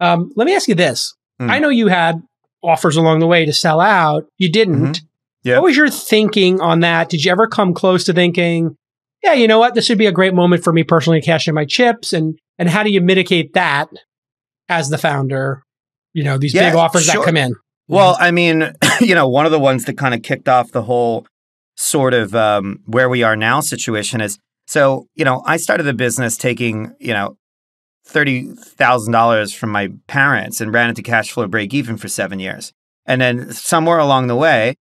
Um, let me ask you this. Mm. I know you had offers along the way to sell out. You didn't. Mm-hmm. Yeah. What was your thinking on that? Did you ever come close to thinking, yeah, you know what? This would be a great moment for me personally to cash in my chips. And, and how do you mitigate that as the founder? You know, these yeah, big offers sure. that come in. Well, mm-hmm. I mean, you know, one of the ones that kind of kicked off the whole sort of um, where we are now situation is so, you know, I started the business taking, you know, $30,000 from my parents and ran into cash flow break even for seven years. And then somewhere along the way,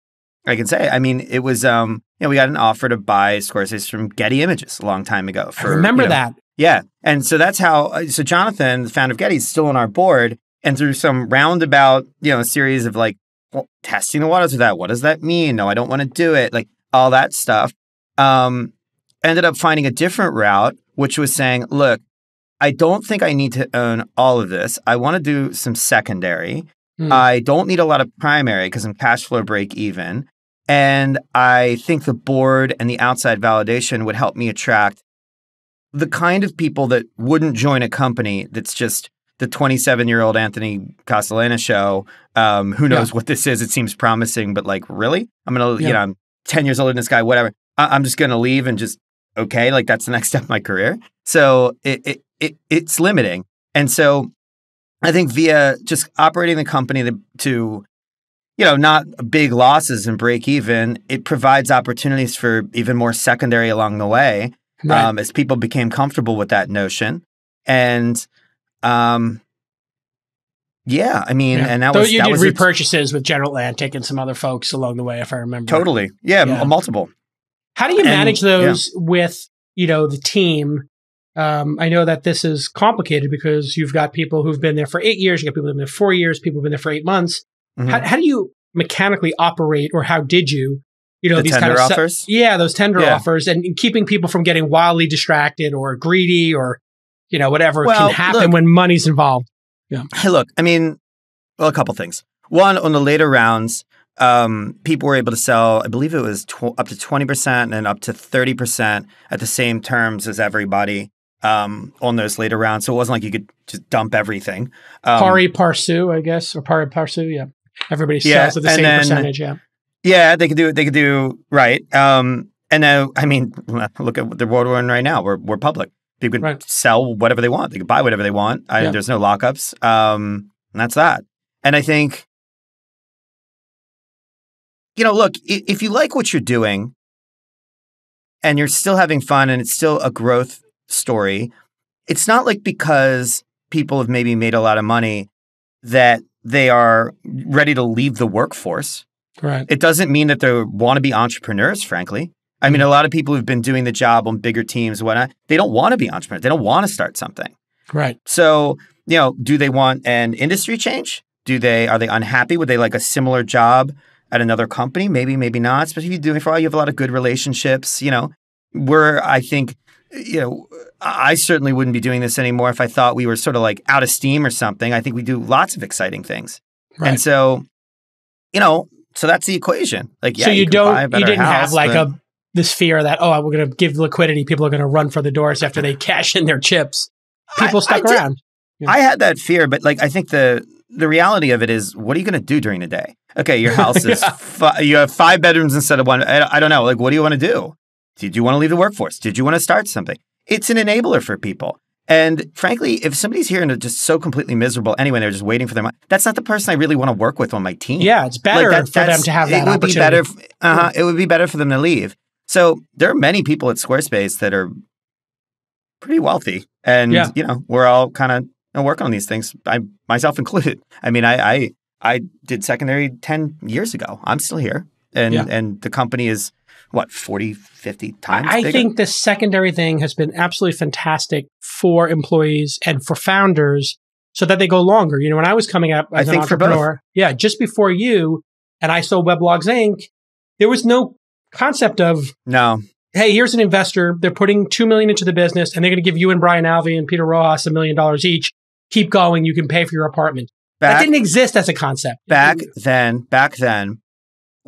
I can say, I mean, it was, um, you know, we got an offer to buy Scorsese from Getty Images a long time ago. For, I remember you know, that. Yeah. And so that's how, uh, so Jonathan, the founder of Getty, is still on our board. And through some roundabout, you know, series of like well, testing the waters of that. What does that mean? No, I don't want to do it. Like all that stuff. Um, ended up finding a different route, which was saying, look, I don't think I need to own all of this. I want to do some secondary. Mm. I don't need a lot of primary because I'm cash flow break even. And I think the board and the outside validation would help me attract the kind of people that wouldn't join a company that's just the 27 year old Anthony Castellana show. Um, who knows yeah. what this is? It seems promising, but like, really? I'm going to, yeah. you know, I'm 10 years older than this guy, whatever. I- am just going to leave and just, okay, like that's the next step in my career. So it, it, it, it's limiting. And so I think via just operating the company to, to, you know, not big losses and break even, it provides opportunities for even more secondary along the way right. um, as people became comfortable with that notion. And um, yeah, I mean, yeah. and that was you that did was repurchases t- with General Atlantic and some other folks along the way, if I remember. Totally, yeah, yeah. M- multiple. How do you manage and, those yeah. with you know the team um, I know that this is complicated because you've got people who've been there for eight years, you've got people who've been there four years, people who've been there for eight months. Mm-hmm. How, how, do you mechanically operate, or how did you? You know the these tender kind of offers. Se- yeah, those tender yeah. offers, and keeping people from getting wildly distracted or greedy or you know whatever well, can happen look, when money's involved. Yeah. Hey, look, I mean, well, a couple things. One, on the later rounds, um, people were able to sell, I believe it was tw- up to 20% and up to 30% at the same terms as everybody um, on those later rounds. So it wasn't like you could just dump everything. Um, pari parsu, I guess, or pari parsu. Yeah, everybody sells yeah, at the same then, percentage. Yeah, yeah, they could do it. They could do right. Um, and now, I mean, look at the world we're in right now. We're we're public. People can right. sell whatever they want. They can buy whatever they want. I, yeah. There's no lockups. Um, and that's that. And I think, you know, look, if you like what you're doing, and you're still having fun, and it's still a growth story, it's not like because people have maybe made a lot of money that they are ready to leave the workforce. Right. It doesn't mean that they want to be entrepreneurs, frankly. I mean, a mm. lot of people who've been doing the job on bigger teams, whatnot, they don't want to be entrepreneurs. They don't want to start something. Right. So, you know, do they want an industry change? Do they are they unhappy? Would they like a similar job at another company? Maybe, maybe not. Especially if you're doing for all, you have a lot of good relationships. You know, we're I think you know, I certainly wouldn't be doing this anymore if I thought we were sort of like out of steam or something. I think we do lots of exciting things. Right. And so, you know, so that's the equation. Like, yeah, so you, you don't, you didn't house, have like but... a, this fear that, oh, we're going to give liquidity. People are going to run for the doors after they cash in their chips. People I, stuck I around. You know? I had that fear, but like, I think the, the reality of it is, what are you going to do during the day? Okay, your house is, yeah. fi- you have five bedrooms instead of one. I, I don't know. Like, what do you want to do? Did you want to leave the workforce? Did you want to start something? It's an enabler for people. And frankly, if somebody's here and they're just so completely miserable anyway, they're just waiting for their money. That's not the person I really want to work with on my team. Yeah, it's better like that, for them to have that. It would be better. Uh-huh, it would be better for them to leave. So there are many people at Squarespace that are pretty wealthy, and yeah. you know we're all kind of working on these things. I myself included. I mean, I I, I did secondary ten years ago. I'm still here, and yeah. and the company is what 40 50 times i bigger? think the secondary thing has been absolutely fantastic for employees and for founders so that they go longer you know when i was coming up as I an entrepreneur yeah just before you and i sold weblogs inc there was no concept of no hey here's an investor they're putting 2 million into the business and they're going to give you and brian alvey and peter ross a million dollars each keep going you can pay for your apartment back, that didn't exist as a concept back then back then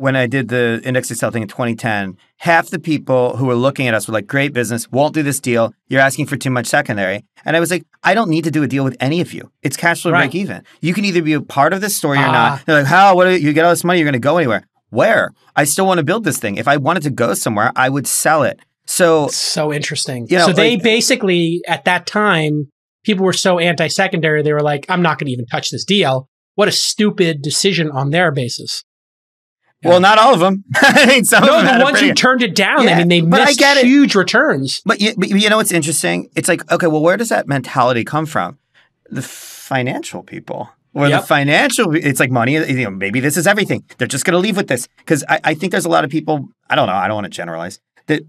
when I did the index Excel thing in 2010, half the people who were looking at us were like, great business, won't do this deal. You're asking for too much secondary. And I was like, I don't need to do a deal with any of you. It's cash flow right. break even. You can either be a part of this story or not. Ah. They're like, how? What? Are, you get all this money, you're going to go anywhere. Where? I still want to build this thing. If I wanted to go somewhere, I would sell it. So, so interesting. You know, so like, they basically, at that time, people were so anti secondary, they were like, I'm not going to even touch this deal. What a stupid decision on their basis. Yeah. Well, not all of them. I mean, some no, the ones who turned it down. Yeah. I mean, they but missed huge returns. But you, but you know what's interesting? It's like, okay, well, where does that mentality come from? The financial people. Or yep. the financial, it's like money. You know, maybe this is everything. They're just going to leave with this because I, I think there's a lot of people. I don't know. I don't want to generalize that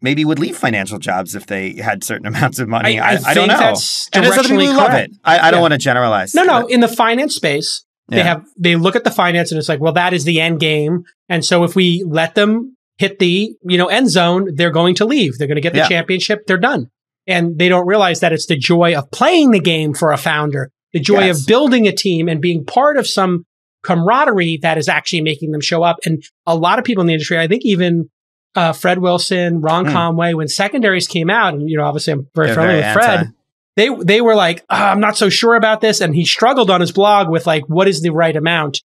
maybe would leave financial jobs if they had certain amounts of money. I, I, I don't know. That's and there's other people who love it. I, I yeah. don't want to generalize. No, no. In the finance space, they have, they look at the finance and it's like, well, that is the end game. And so if we let them hit the, you know, end zone, they're going to leave. They're going to get the yeah. championship. They're done. And they don't realize that it's the joy of playing the game for a founder, the joy yes. of building a team and being part of some camaraderie that is actually making them show up. And a lot of people in the industry, I think even uh, Fred Wilson, Ron mm. Conway, when secondaries came out, and you know, obviously I'm very They're friendly very with Fred they they were like, oh, I'm not so sure about this, and he struggled on his blog with like, what is the right amount?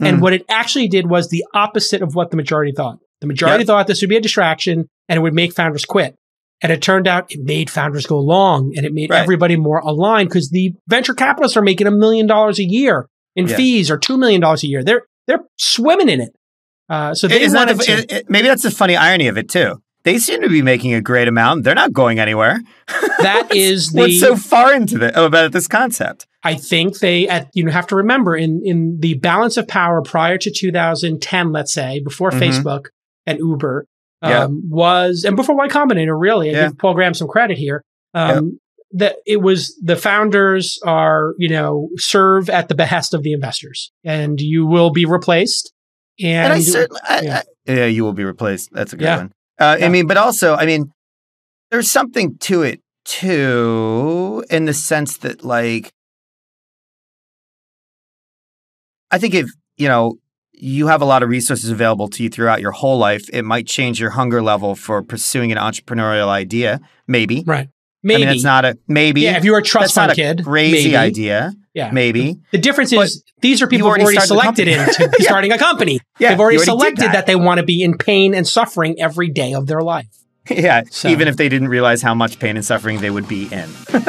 Mm. And what it actually did was the opposite of what the majority thought. The majority yep. thought this would be a distraction and it would make founders quit. And it turned out it made founders go long and it made right. everybody more aligned because the venture capitalists are making a million dollars a year in yeah. fees or two million dollars a year. They're they're swimming in it. Uh, so they is wanted that the, to, it, it, maybe that's the funny irony of it too they seem to be making a great amount. They're not going anywhere. That is the what's so foreign to the, oh, about this concept. I think they at, you have to remember in in the balance of power prior to 2010, let's say before mm-hmm. Facebook and Uber um, yeah. was and before Y Combinator really. I yeah. give Paul Graham some credit here. Um, That it was the founders are you know serve at the behest of the investors, and you will be replaced. And, and I certainly, I, I, yeah, you will be replaced. That's a good one. Uh, yeah. I mean, but also, I mean, there's something to it too, in the sense that, like, I think if you know you have a lot of resources available to you throughout your whole life, it might change your hunger level for pursuing an entrepreneurial idea, maybe. Right. Maybe I mean, it's not a maybe. Yeah, if you're a trust fund kid, crazy maybe. idea. Yeah. Maybe. The difference is but these are people who already, already selected into yeah. starting a company. Yeah, They've already, already selected that. that. they want to be in pain and suffering every day of their life. Yeah. So. Even if they didn't realize how much pain and suffering they would be in.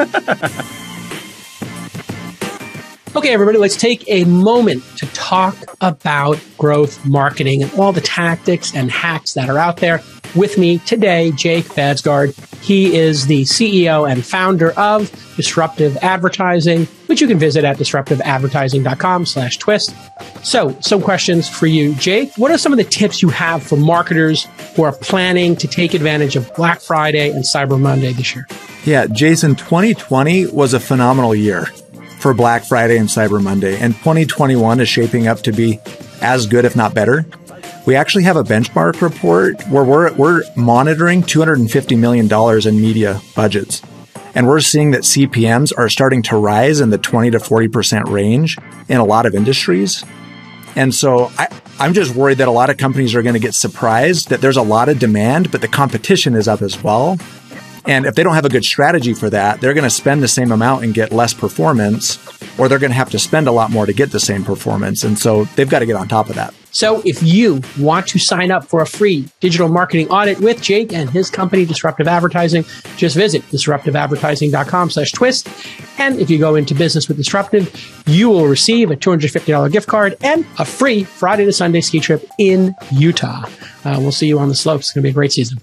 okay, everybody, let's take a moment to talk about growth marketing and all the tactics and hacks that are out there. With me today, Jake Badsgard. He is the CEO and founder of Disruptive Advertising which you can visit at disruptiveadvertising.com slash twist. So some questions for you, Jake. What are some of the tips you have for marketers who are planning to take advantage of Black Friday and Cyber Monday this year? Yeah, Jason, 2020 was a phenomenal year for Black Friday and Cyber Monday, and 2021 is shaping up to be as good, if not better. We actually have a benchmark report where we're, we're monitoring $250 million in media budgets. And we're seeing that CPMs are starting to rise in the 20 to 40% range in a lot of industries. And so I, am just worried that a lot of companies are going to get surprised that there's a lot of demand, but the competition is up as well. And if they don't have a good strategy for that, they're going to spend the same amount and get less performance, or they're going to have to spend a lot more to get the same performance. And so they've got to get on top of that. So if you want to sign up for a free digital marketing audit with Jake and his company, Disruptive Advertising, just visit disruptiveadvertising.com slash twist. And if you go into business with Disruptive, you will receive a $250 gift card and a free Friday to Sunday ski trip in Utah. Uh, we'll see you on the slopes. It's going to be a great season.